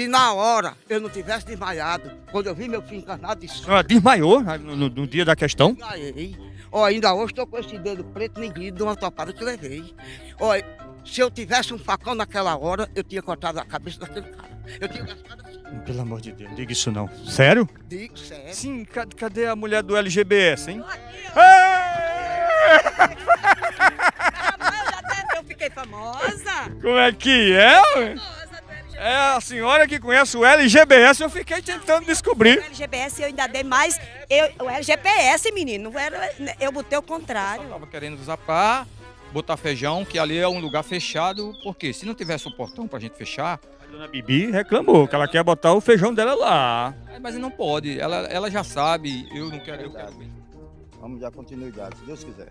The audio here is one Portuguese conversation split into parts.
Se na hora eu não tivesse desmaiado, quando eu vi meu filho encarnado de sangue. Ah, desmaiou ah, no, no, no, dia da questão? Desmaiei. Ó, ainda hoje estou com esse dedo preto negrido de uma topada que levei. Ó, se eu tivesse um facão naquela hora, eu tinha cortado a cabeça daquele cara. Eu tinha gastado pelo amor de Deus, não diga isso não. Sério? Digo, sério. Sim, cadê, a mulher do LGBS, hein? Tá tá, eu fiquei famosa. Como é que é? É assim, a senhora que conhece o LGBS, eu fiquei tentando descobrir. O LGBS eu ainda dei mais. Eu, o LGPS, menino, eu botei o contrário. Eu tava querendo zapar, botar feijão, que ali é um lugar fechado, porque se não tivesse um portão pra gente fechar. A dona Bibi reclamou que ela quer botar o feijão dela lá. É, mas não pode, ela, ela já sabe, eu não quero. Eu quero. Vamos dar continuidade, se Deus quiser.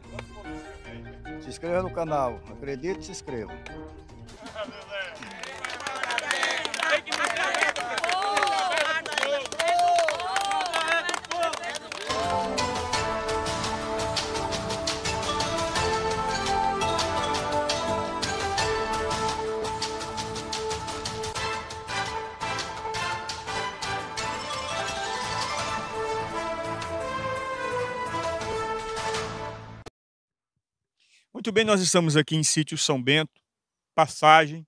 Se inscreva no canal, acredite se inscreva. Muito bem, nós estamos aqui em sítio São Bento, Passagem,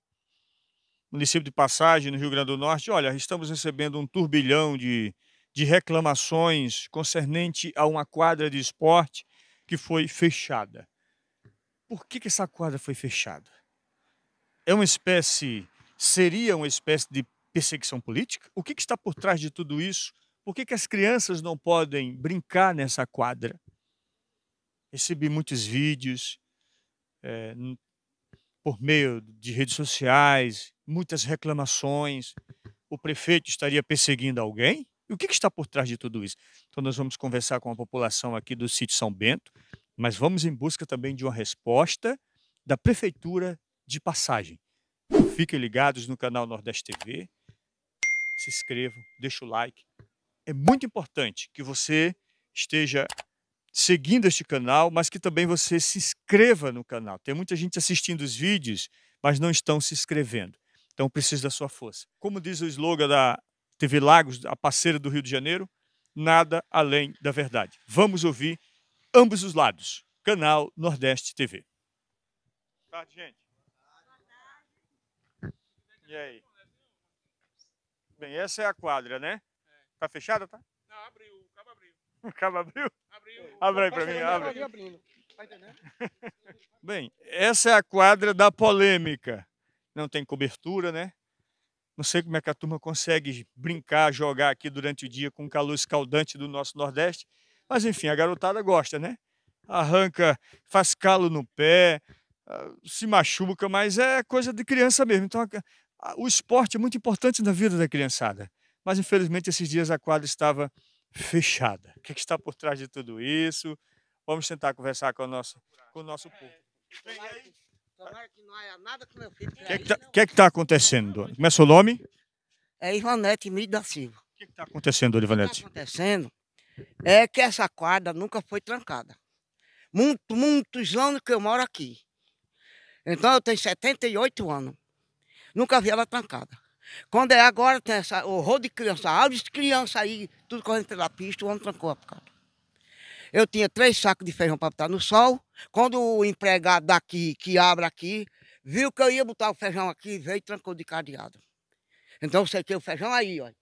município de Passagem, no Rio Grande do Norte. Olha, estamos recebendo um turbilhão de, de reclamações concernente a uma quadra de esporte que foi fechada. Por que, que essa quadra foi fechada? É uma espécie, seria uma espécie de perseguição política? O que, que está por trás de tudo isso? Por que, que as crianças não podem brincar nessa quadra? Recebi muitos vídeos, é, por meio de redes sociais, muitas reclamações. O prefeito estaria perseguindo alguém? E o que, que está por trás de tudo isso? Então, nós vamos conversar com a população aqui do sítio São Bento, mas vamos em busca também de uma resposta da Prefeitura de Passagem. Fiquem ligados no canal Nordeste TV, se inscrevam, deixem o like. É muito importante que você esteja seguindo este canal, mas que também você se inscreva no canal. Tem muita gente assistindo os vídeos, mas não estão se inscrevendo. Então preciso da sua força. Como diz o slogan da TV Lagos, a parceira do Rio de Janeiro, nada além da verdade. Vamos ouvir ambos os lados. Canal Nordeste TV. Boa tarde, gente. E aí? Bem, essa é a quadra, né? Tá fechada, tá? Não, abriu. O cabo abriu. O cabo abriu? Abre aí para mim, abre. Tá Bem, essa é a quadra da polêmica. Não tem cobertura, né? Não sei como é que a turma consegue brincar, jogar aqui durante o dia com o calor escaldante do nosso Nordeste. Mas enfim, a garotada gosta, né? Arranca, faz calo no pé, ah, se machuca, mas é coisa de criança mesmo. Então o esporte é muito importante na vida da criançada. Mas infelizmente esses dias a quadra estava fechada. O é que, está por trás de tudo isso? Vamos tentar conversar com o nosso, com o nosso povo. É, tomara que não nada com meu filho. O que é que está tá acontecendo, dona? Como é seu nome? É Ivanete Mir da Silva. O que está acontecendo, Ivanete? O que está acontecendo é que essa quadra nunca foi trancada. Muito, muitos anos que eu moro aqui. Então eu tenho 78 anos. Nunca vi ela trancada. Quando é agora, tem essa horror de criança, áudio de criança aí, tudo correndo pela pista, o homem trancou a cara. Eu tinha três sacos de feijão para botar no sol. Quando o empregado daqui, que abre aqui, viu que eu ia botar o feijão aqui, veio e trancou de cadeado. Então, sei que o feijão aí, olha.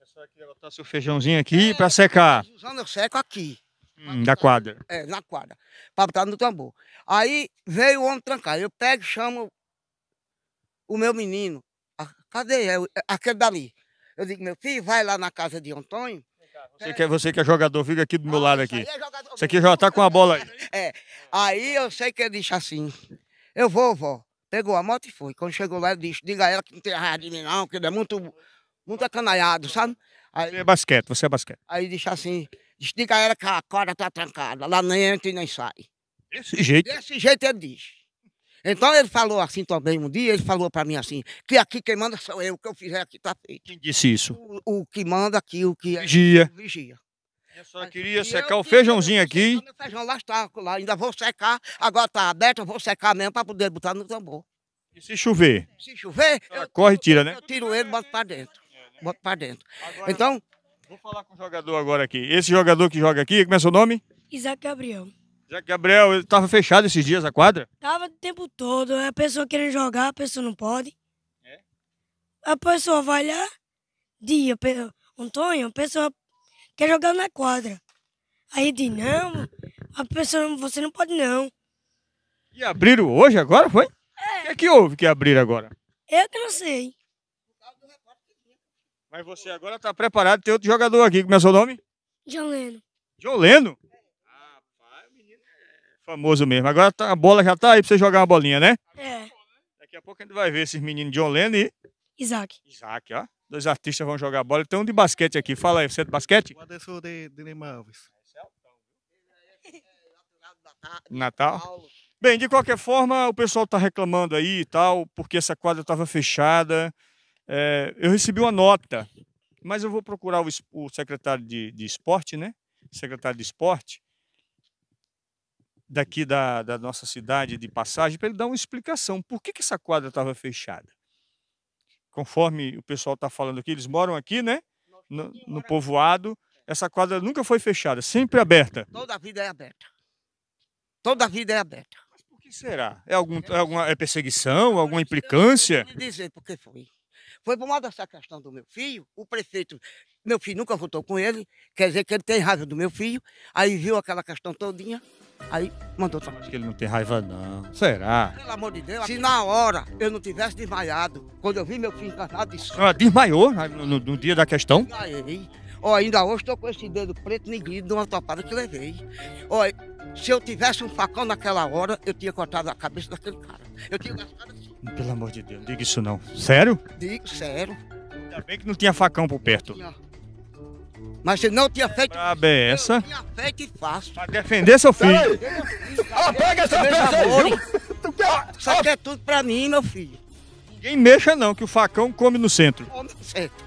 Essa é aqui, ela tá seu feijãozinho aqui é, para secar. Usando eu seco aqui. Hum, da quadra. É, na quadra. Para botar no tambor. Aí veio o homem trancar. Eu pego e chamo o meu menino. Cadê eu? É é, aquele dali? Eu digo, meu filho, vai lá na casa de Antônio. Você que, é, você que é jogador, fica aqui do meu ah, lado aqui. você é aqui já tá com a bola aí. É. Aí eu sei que ele disse assim: Eu vou, vó. Pegou a moto e foi. Quando chegou lá, ele disse: Diga a ela que não tem raiva de mim, não, que ele é muito, muito acanalhado, sabe? Aí, você é basquete, você é basquete. Aí disse assim: Diga a ela que a corda tá trancada, lá nem entra e nem sai. Desse jeito? Desse jeito ele disse. Então ele falou assim também um dia, ele falou para mim assim, que aqui quem manda sou eu, o que eu fizer aqui está feito. Quem disse isso? O, o, que manda aqui, o que é. Vigia. Eu só queria secar o feijãozinho aqui. O feijão lá está, lá. ainda vou secar, agora está aberto, eu vou secar mesmo para poder botar no tambor. E se chover? Se chover, ah, eu, corre e tira, né? Eu tiro ele e boto para dentro. É, né? Boto para dentro. Agora, então. Vou falar com o jogador agora aqui. Esse jogador que joga aqui, como é seu nome? Isaac Gabriel. Já Gabriel, tava fechado esses dias a quadra? Tava o tempo todo. Né? A pessoa querendo jogar, a pessoa não pode. É? A pessoa vai lá, dia, Antônio, a pessoa quer jogar na quadra. Aí diz, não, a pessoa, você não pode não. E abriram hoje agora, foi? É. O que é que houve que abriram agora? Eu que não sei. Mas você agora tá preparado, tem outro jogador aqui, como é seu nome? Joleno. Joleno? Famoso mesmo. Agora tá, a bola já tá aí pra você jogar uma bolinha, né? É. Daqui a pouco a gente vai ver esses meninos de Olena e. Isaac. Isaac, ó. Dois artistas vão jogar bola. Tem um de basquete aqui. Fala aí, você é de basquete? Eu sou de, de Neymar Alves. É, é Natal. Bem, de qualquer forma, o pessoal está reclamando aí e tal, porque essa quadra estava fechada. É, eu recebi uma nota, mas eu vou procurar o, o secretário de, de, esporte, né? Secretário de esporte, daqui da, da nossa cidade de passagem para ele dar uma explicação. Por que, que essa quadra estava fechada? Conforme o pessoal está falando aqui, eles moram aqui, né? No, no povoado. Essa quadra nunca foi fechada, sempre aberta. Toda a vida é aberta. Toda a vida é aberta. Mas por que será? É, algum, é, é alguma é perseguição, alguma implicância? Eu dizer por que foi. Foi por causa dessa questão do meu filho, o prefeito, meu filho nunca voltou com ele, quer dizer que ele tem raiva do meu filho, aí viu aquela questão todinha, Aí mandou trabalhar. Acho que ele não tem raiva, não. Será? Pelo amor de Deus, se na hora eu não tivesse desmaiado, quando eu vi meu filho encarnado, isso. Ah, desmaiou né, no, no, no, dia da questão? Desmaiei. Ó, ainda hoje estou com esse dedo preto negrido de uma topada que levei. Ó, se eu tivesse um facão naquela hora, eu tinha cortado a cabeça daquele cara. Eu tinha gastado Pelo amor de Deus, não diga isso não. Sério? Digo, sério. Ainda bem que não tinha facão por perto. Não tinha. Mas ele não tinha feito. Ah, beça. essa. tinha feito e faço. Pra defender seu filho. Ah, pega essa peça aí, viu? Isso aqui é tudo pra mim, meu filho. Ninguém mexa não, que o facão come no centro. Come no centro.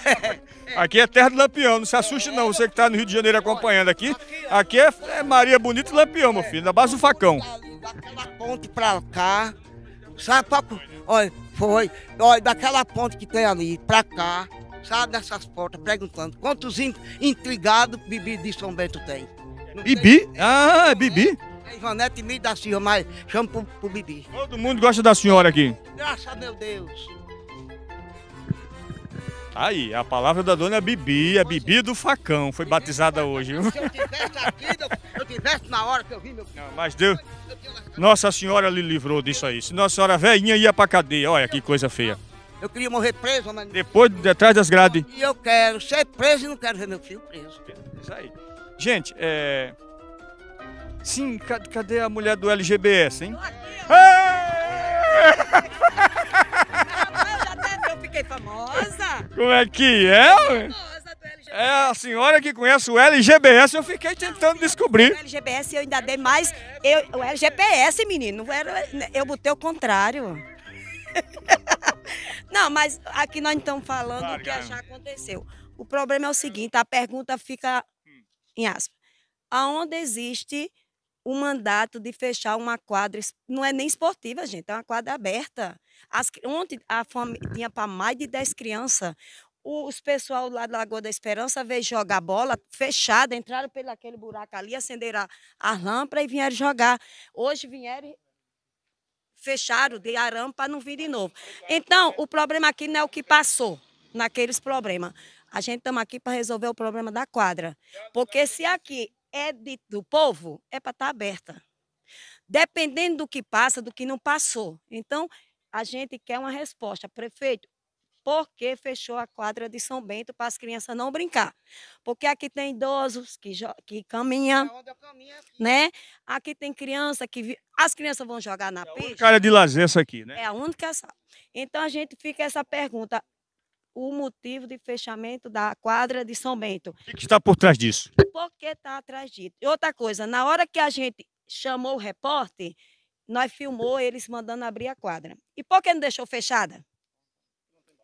Aqui é terra do Lampião, não se assuste não, você que está no Rio de Janeiro acompanhando aqui. Aqui é, é, Maria Bonita e Lampião, meu filho, na base do facão. Daquela ponte para cá, sabe? Pra, olha, foi, olha, daquela ponte que tem ali para cá, sabe, dessas portas, perguntando quantos intrigados Bibi de São Bento tem. Não Bibi? Tem? Ah, é Bibi? É Ivanete Mil da Silva, mas chamo pro, pro Bibi. Todo mundo gosta da senhora aqui. Graças a meu Deus. Aí, a palavra da dona é Bibi, a é Bibi do facão, foi batizada hoje. Se eu tivesse aqui, eu tivesse na hora que eu vi, meu filho. Não, mas Deus, Nossa Senhora lhe livrou disso aí. Se Nossa Senhora velhinha ia pra cadeia, olha que coisa feia. Eu queria morrer preso, mas. Depois, atrás das grades. E eu quero ser preso e não quero ver meu filho preso. Isso aí. Gente, é. Sim, cadê a mulher do LGBS, hein? Eu fiquei famosa. Como é que é? É a senhora que conhece o LGBS, eu fiquei tentando descobrir. O LGBS eu ainda dei mais. Eu, o LGBS, menino, eu botei o contrário. Não, mas aqui nós estamos falando claro, o que já aconteceu. O problema é o seguinte, a pergunta fica hum. em aspas. Aonde existe o mandato de fechar uma quadra, não é nem esportiva, gente, é uma quadra aberta. As, ontem a família tinha para mais de 10 crianças os pessoal lá da Lagoa da Esperança veio jogar bola fechada, entraram pelo aquele buraco ali, acenderam a, a lâmpada e vieram jogar. Hoje vieram fecharam de arame para não vir de novo. É, então, é. o problema aqui não é o que passou naqueles problemas. A gente estamos aqui para resolver o problema da quadra. Porque se aqui é de, do povo, é para estar tá aberta. Dependendo do que passa, do que não passou. Então, a gente quer uma resposta. Prefeito, porque fechou a quadra de São Bento para as crianças não brincar. Porque aqui tem idosos que, que caminham, é né? Aqui tem criança que... As crianças vão jogar na é pista. É a única área de lazer essa aqui, né? É a única sala. Então, a gente fica essa pergunta. O motivo de fechamento da quadra de São Bento. O que, que está por trás disso? Por que está atrás disso? E outra coisa, na hora que a gente chamou o repórter, nós filmou eles mandando abrir a quadra. E por que não deixou fechada?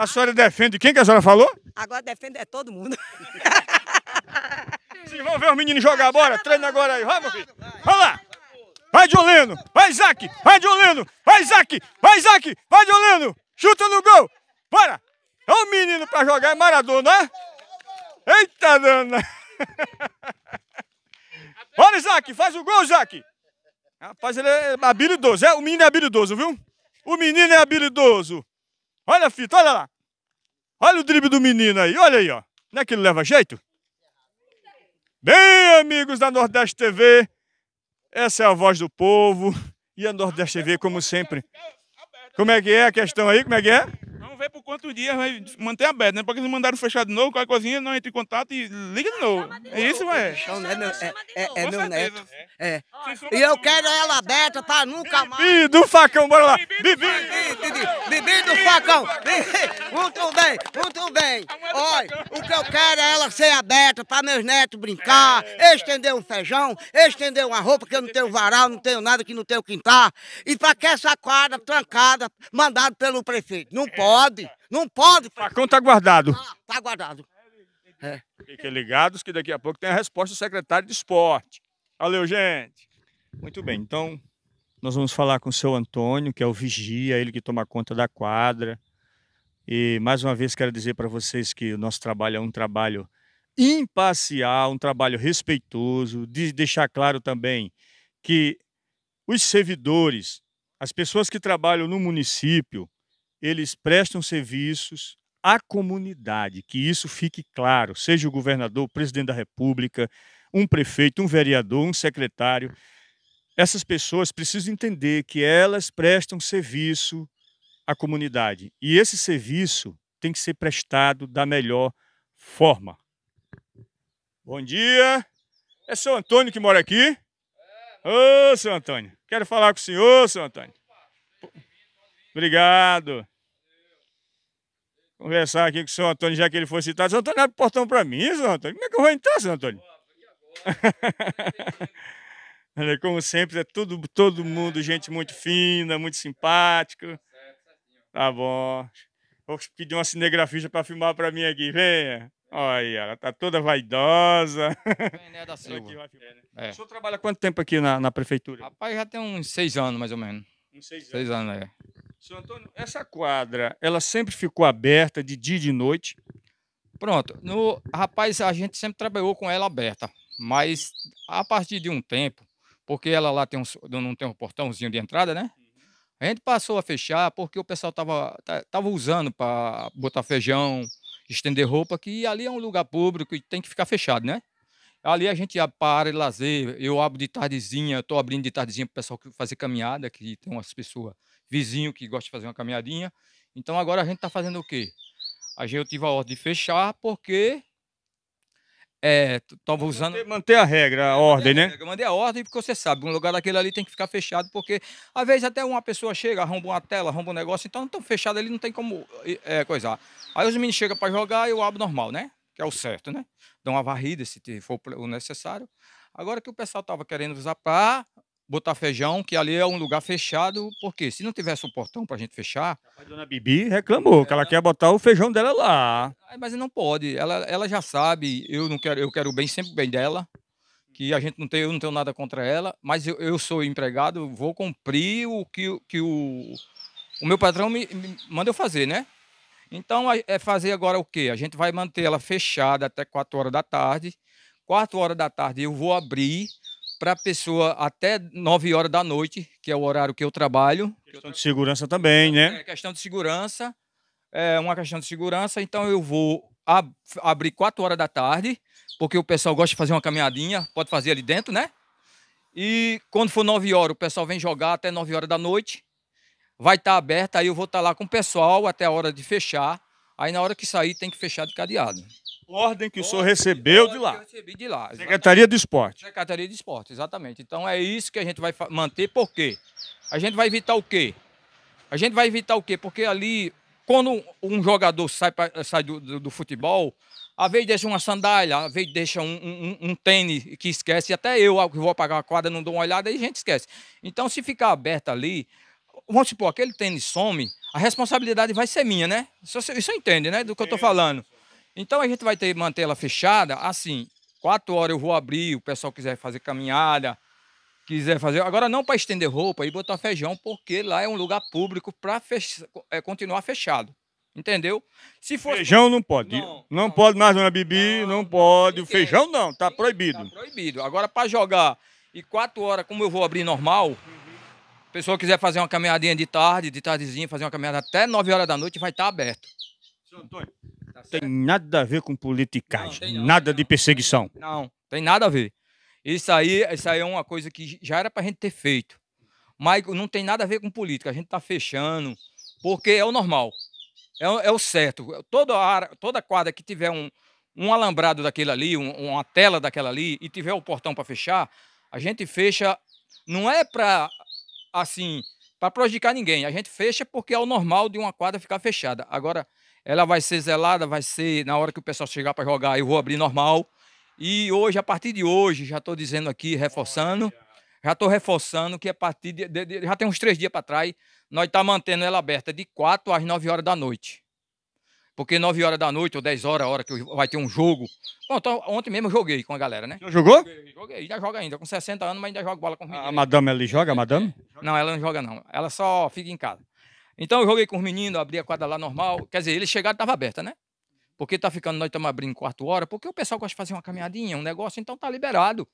A senhora defende quem que a senhora falou? Agora defende é todo mundo. Vamos ver o menino jogar, agora. treina agora aí, vamos, filho. Vamos lá. Vai, Diolino, vai, Isaac, vai, Diolino, vai, Isaac, vai, Isaac, vai, Diolino, chuta no gol, bora. É um menino pra jogar, é Maradona, né? Eita, dona. Bora, Isaac, faz o gol, Isaac. Rapaz, ele é habilidoso, é, o menino é habilidoso, viu? O menino é habilidoso. Olha a fita, olha lá. Olha o drible do menino aí, olha aí, ó. Não é que ele leva jeito? Bem, amigos da Nordeste TV, essa é a voz do povo. E a Nordeste TV, como sempre. Como é que é a questão aí? Como é que é? quantos dias vai manter aberto, né? Porque eles mandaram fechar de novo, a cozinha não entra em contato e liga de novo. De é isso, vai. É, é, é meu neto. É. E eu quero ela aberta pra tá? nunca mais. Bibi do facão, bora lá. Bibi! Bibi do facão. Muito bem, muito bem. Olha, o que eu quero é ela ser aberta pra meus netos brincar, é. estender um feijão, estender uma roupa, que eu não tenho varal, não tenho nada que não tenho quintal. E pra que essa quadra trancada, mandado pelo prefeito? Não é. pode. Não pode. O facão está guardado. Está ah, tá guardado. É. Fiquem ligados que daqui a pouco tem a resposta do secretário de esporte. Valeu, gente. Muito bem, então nós vamos falar com o seu Antônio, que é o vigia, ele que toma conta da quadra. E mais uma vez quero dizer para vocês que o nosso trabalho é um trabalho imparcial, um trabalho respeitoso, de deixar claro também que os servidores, as pessoas que trabalham no município, eles prestam serviços à comunidade, que isso fique claro, seja o governador, o presidente da República, um prefeito, um vereador, um secretário. Essas pessoas precisam entender que elas prestam serviço à comunidade. E esse serviço tem que ser prestado da melhor forma. Bom dia. É seu Antônio que mora aqui? É. Ô, oh, seu Antônio. Quero falar com o senhor, seu Antônio. Obrigado conversar aqui com o senhor Antônio, já que ele foi citado. Senhor Antônio, abre o portão para mim, senhor Antônio. Como é que eu vou entrar, senhor Antônio? Como sempre, é tudo, todo mundo, gente muito fina, muito simpática. Tá bom. Vou pedir uma cinegrafista para filmar para mim aqui, venha. Olha, ela tá toda vaidosa. Né, da Silva. É. O senhor trabalha quanto tempo aqui na, na prefeitura? Rapaz, já tem uns seis anos, mais ou menos. Uns seis anos. Seis anos, é. Seu Antônio, essa quadra, ela sempre ficou aberta de dia e de noite? Pronto. No, rapaz, a gente sempre trabalhou com ela aberta, mas a partir de um tempo, porque ela lá tem um, não tem um portãozinho de entrada, né? A gente passou a fechar porque o pessoal tava, tava usando para botar feijão, estender roupa, que ali é um lugar público e tem que ficar fechado, né? Ali a gente para lazer, eu abro de tardezinha, estou abrindo de tardezinha para o pessoal fazer caminhada, que tem umas pessoas, vizinho que gosta de fazer uma caminhadinha. Então agora a gente está fazendo o quê? A gente eu tive a ordem de fechar porque é, tava usando. Manter, manter a regra, a ordem, né? Eu mandei a ordem, porque você sabe, um lugar daquele ali tem que ficar fechado, porque às vezes até uma pessoa chega, arromba uma tela, arromba um negócio, então não tão fechado ali, não tem como é, coisar. Aí os meninos chegam para jogar, eu abro normal, né? que é o certo, né? Dão uma varrida se for o necessário. Agora que o pessoal estava querendo usar para botar feijão, que ali é um lugar fechado, porque se não tivesse um portão para a gente fechar. A dona Bibi reclamou que ela, quer botar o feijão dela lá. Mas não pode, ela, ela já sabe, eu não quero, eu quero bem, sempre o bem dela, que a gente não tem, eu não tenho nada contra ela, mas eu, eu sou empregado, vou cumprir o que, que o, o meu patrão me, me manda eu fazer, né? Então, é fazer agora o quê? A gente vai manter ela fechada até 4 horas da tarde. 4 horas da tarde eu vou abrir para a pessoa até 9 horas da noite, que é o horário que eu trabalho. Questão de segurança também, né? É questão de segurança. É uma questão de segurança. Então, eu vou ab abrir 4 horas da tarde, porque o pessoal gosta de fazer uma caminhadinha. Pode fazer ali dentro, né? E quando for 9 horas, o pessoal vem jogar até 9 horas da noite vai estar tá aberta, aí eu vou estar tá lá com o pessoal até a hora de fechar. Aí na hora que sair tem que fechar de cadeado. Ordem que ordem, o senhor recebeu de lá. recebi de lá. Exatamente. Secretaria de Esporte. Secretaria de Esporte, exatamente. Então é isso que a gente vai manter, por quê? A gente vai evitar o quê? A gente vai evitar o quê? Porque ali, quando um jogador sai, pra, sai do, do, do, futebol, às vezes deixa uma sandália, às vezes deixa um, um, um tênis que esquece, até eu que vou apagar a quadra, não dou uma olhada e a gente esquece. Então, se ficar aberta ali, vamos supor, aquele tênis some, a responsabilidade vai ser minha, né? Isso, isso entende, né? Do que eu estou falando. Então a gente vai ter manter ela fechada, assim, quatro horas eu vou abrir, o pessoal quiser fazer caminhada, quiser fazer. Agora não para estender roupa e botar feijão, porque lá é um lugar público para é, continuar fechado. Entendeu? Se for feijão não pode. Não, não, não pode mais uma Bibi, não, não pode. O feijão não, tá proibido. Tá proibido. Agora para jogar e quatro horas, como eu vou abrir normal, a pessoa quiser fazer uma caminhadinha de tarde, de tardezinha, fazer uma caminhada até 9 horas da noite, vai estar tá aberto. Senhor Antônio, tá tem nada a ver com politicagem, não, não, nada não, de perseguição. Não, tem nada a ver. Isso aí, isso aí é uma coisa que já era para a gente ter feito. Mas não tem nada a ver com política. A gente está fechando, porque é o normal. É, é o certo. Toda, área, toda quadra que tiver um, um alambrado daquele ali, um, uma tela daquela ali, e tiver o portão para fechar, a gente fecha. Não é para assim, para prejudicar ninguém. A gente fecha porque é o normal de uma quadra ficar fechada. Agora, ela vai ser zelada, vai ser na hora que o pessoal chegar para jogar, eu vou abrir normal. E hoje, a partir de hoje, já estou dizendo aqui, reforçando, já estou reforçando que a partir de, de, de, já tem uns três dias para trás, nós estamos tá mantendo ela aberta de 4 às 9 horas da noite. Porque 9 horas da noite ou 10 horas, a hora que vai ter um jogo. Bom, então, ontem mesmo eu joguei com a galera, né? Já jogou? Joguei, ainda joga ainda. Com 60 anos, mas ainda joga bola com os meninos. A madame ali joga, a é, madame? É, não, ela não joga, não. Ela só fica em casa. Então eu joguei com os meninos, abri a quadra lá normal. Quer dizer, eles chegaram, estava aberta, né? Porque tá ficando, nós estamos abrindo 4 horas, porque o pessoal gosta de fazer uma caminhadinha, um negócio, então tá liberado.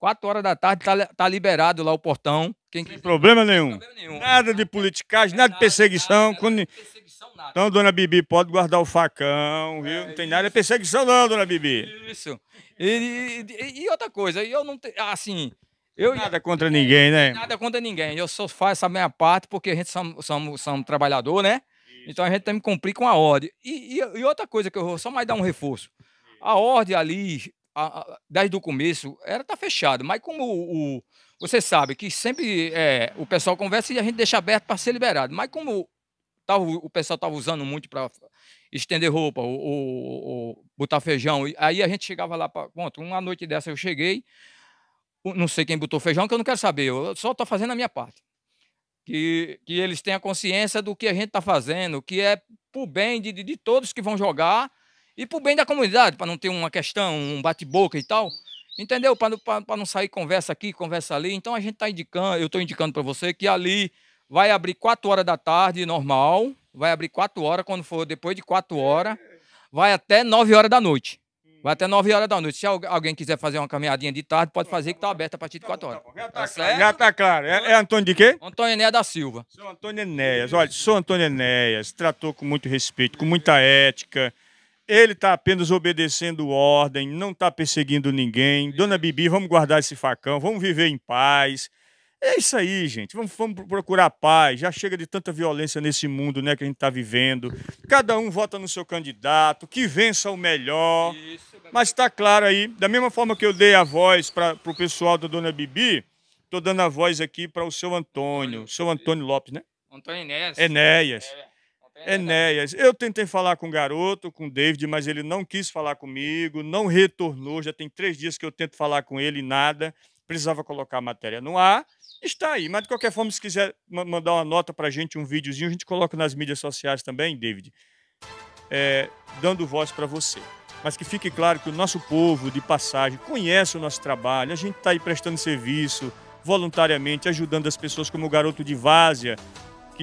4 horas da tarde tá, tá liberado lá o portão. Quem Sem problema nenhum. problema nenhum. Nada de politicagem, nada, de perseguição. Nada, quando... nada nada. Então, dona Bibi, pode guardar o facão, é viu? não tem isso. nada de perseguição, não, dona Bibi. Isso. E, e, e outra coisa, eu não tenho. Assim. Eu, nada contra ninguém, né? Nada contra ninguém. Eu só faço a minha parte porque a gente somos, somos, trabalhador, né? Isso. Então a gente tem que cumprir com a ordem. E, e, e outra coisa que eu vou só mais dar um reforço. A ordem ali a, a, desde o começo, era tá fechado, mas como o, o você sabe que sempre é, o pessoal conversa e a gente deixa aberto para ser liberado, mas como tava, o pessoal estava usando muito para estender roupa ou, ou, ou, botar feijão, aí a gente chegava lá para. uma noite dessa eu cheguei, não sei quem botou feijão, que eu não quero saber, eu só estou fazendo a minha parte. Que, que eles tenham consciência do que a gente está fazendo, que é pro bem de, de, de todos que vão jogar e para o bem da comunidade, para não ter uma questão, um bate-boca e tal. Entendeu? Para não sair conversa aqui, conversa ali. Então a gente está indicando, eu estou indicando para você que ali vai abrir 4 horas da tarde, normal. Vai abrir 4 horas, quando for depois de 4 horas, vai até 9 horas da noite. Vai até 9 horas da noite. Se alguém quiser fazer uma caminhadinha de tarde, pode fazer, que está aberta a partir de 4 horas. Já está tá claro. Já tá claro. É, é, Antônio de quê? Antônio Enéas da Silva. Sou Antônio Enéas. Olha, sou Antônio Enéas. Tratou com muito respeito, com muita ética. Ele está apenas obedecendo ordem, não está perseguindo ninguém. Dona Bibi, vamos guardar esse facão, vamos viver em paz. É isso aí, gente. Vamos, vamos procurar paz. Já chega de tanta violência nesse mundo né, que a gente está vivendo. Cada um vota no seu candidato, que vença o melhor. Mas está claro aí, da mesma forma que eu dei a voz para o pessoal da Dona Bibi, estou dando a voz aqui para o seu Antônio, seu Antônio Lopes, né? Antônio Enéas. Enéas. É. É Enéas. Eu tentei falar com o garoto, com o David, mas ele não quis falar comigo, não retornou. Já tem três dias que eu tento falar com ele e nada. Precisava colocar a matéria no ar. Está aí. Mas, de qualquer forma, se quiser mandar uma nota para a gente, um videozinho, a gente coloca nas mídias sociais também, David, é, dando voz para você. Mas que fique claro que o nosso povo de passagem conhece o nosso trabalho, a gente está aí prestando serviço voluntariamente, ajudando as pessoas, como o garoto de Vásia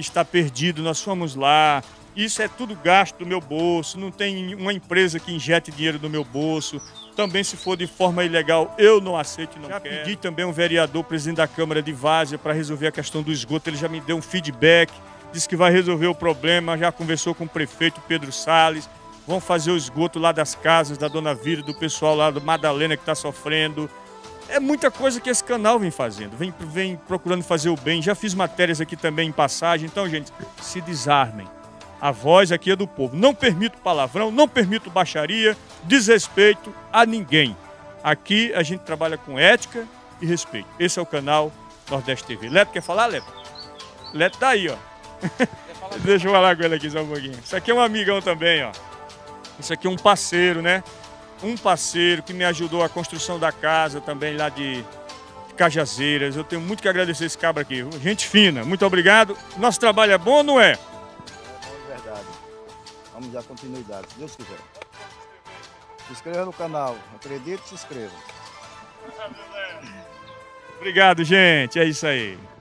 que está perdido, nós fomos lá. Isso é tudo gasto do meu bolso, não tem uma empresa que injete dinheiro do meu bolso. Também se for de forma ilegal, eu não aceito, e não Já quero. pedi também um vereador, presidente da Câmara de Várzea, para resolver a questão do esgoto. Ele já me deu um feedback, disse que vai resolver o problema, já conversou com o prefeito Pedro Salles. Vão fazer o esgoto lá das casas da Dona Vira, do pessoal lá do Madalena que está sofrendo é muita coisa que esse canal vem fazendo, vem, vem procurando fazer o bem. Já fiz matérias aqui também em passagem. Então, gente, se desarmem. A voz aqui é do povo. Não permito palavrão, não permito baixaria, desrespeito a ninguém. Aqui a gente trabalha com ética e respeito. Esse é o canal Nordeste TV. Leto, quer falar, Leto? Leto tá aí, ó. Deixa eu falar com ele aqui só um pouquinho. Isso aqui é um amigão também, ó. Isso aqui é um parceiro, né? um parceiro que me ajudou a construção da casa também lá de Cajazeiras. Eu tenho muito que agradecer esse cabra aqui. Gente fina, muito obrigado. Nosso trabalho é bom, não é? É bom, verdade. Vamos dar continuidade, se Deus quiser. Se inscreva no canal. Acredite, se inscreva. Obrigado, gente. É isso aí.